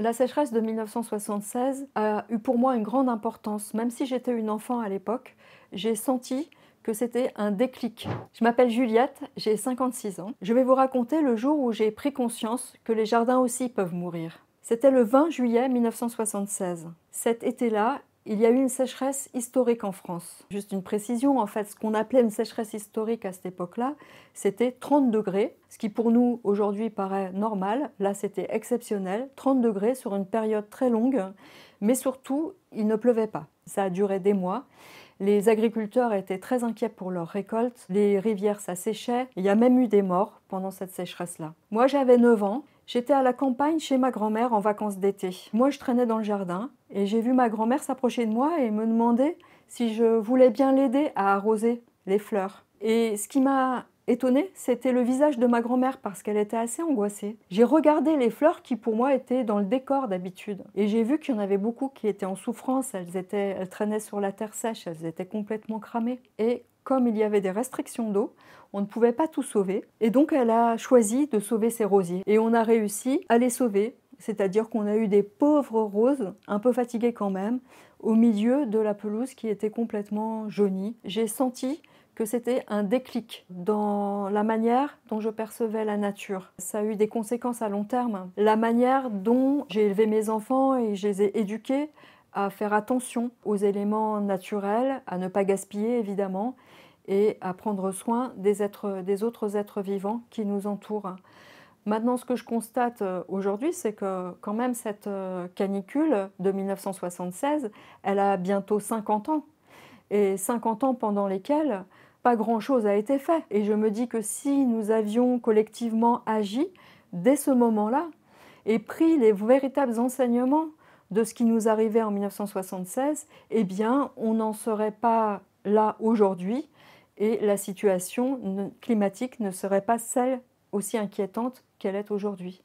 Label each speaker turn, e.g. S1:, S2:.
S1: La sécheresse de 1976 a eu pour moi une grande importance. Même si j'étais une enfant à l'époque, j'ai senti que c'était un déclic. Je m'appelle Juliette, j'ai 56 ans. Je vais vous raconter le jour où j'ai pris conscience que les jardins aussi peuvent mourir. C'était le 20 juillet 1976. Cet été-là, il y a eu une sécheresse historique en France. Juste une précision, en fait, ce qu'on appelait une sécheresse historique à cette époque-là, c'était 30 degrés, ce qui pour nous aujourd'hui paraît normal, là c'était exceptionnel, 30 degrés sur une période très longue, mais surtout, il ne pleuvait pas. Ça a duré des mois. Les agriculteurs étaient très inquiets pour leurs récoltes, les rivières s'asséchaient, il y a même eu des morts pendant cette sécheresse-là. Moi j'avais 9 ans, j'étais à la campagne chez ma grand-mère en vacances d'été. Moi je traînais dans le jardin et j'ai vu ma grand-mère s'approcher de moi et me demander si je voulais bien l'aider à arroser les fleurs. Et ce qui m'a étonnée, c'était le visage de ma grand-mère parce qu'elle était assez angoissée. J'ai regardé les fleurs qui pour moi étaient dans le décor d'habitude et j'ai vu qu'il y en avait beaucoup qui étaient en souffrance, elles, étaient, traînaient sur la terre sèche, elles étaient complètement cramées. Et comme il y avait des restrictions d'eau, on ne pouvait pas tout sauver. Et donc elle a choisi de sauver ses rosiers. Et on a réussi à les sauver, c'est-à-dire qu'on a eu des pauvres roses, un peu fatiguées quand même, au milieu de la pelouse qui était complètement jaunie. J'ai senti que c'était un déclic dans la manière dont je percevais la nature. Ça a eu des conséquences à long terme. La manière dont j'ai élevé mes enfants et je les ai éduqués à faire attention aux éléments naturels, à ne pas gaspiller évidemment, et à prendre soin des, êtres, des autres êtres vivants qui nous entourent. Maintenant, ce que je constate euh, aujourd'hui, c'est que quand même cette euh, canicule de 1976, elle a bientôt 50 ans. Et 50 ans pendant lesquels pas grand-chose a été fait. Et je me dis que si nous avions collectivement agi dès ce moment-là et pris les véritables enseignements de ce qui nous arrivait en 1976, eh bien, on n'en serait pas là aujourd'hui et la situation climatique ne serait pas celle aussi inquiétante qu'elle est aujourd'hui.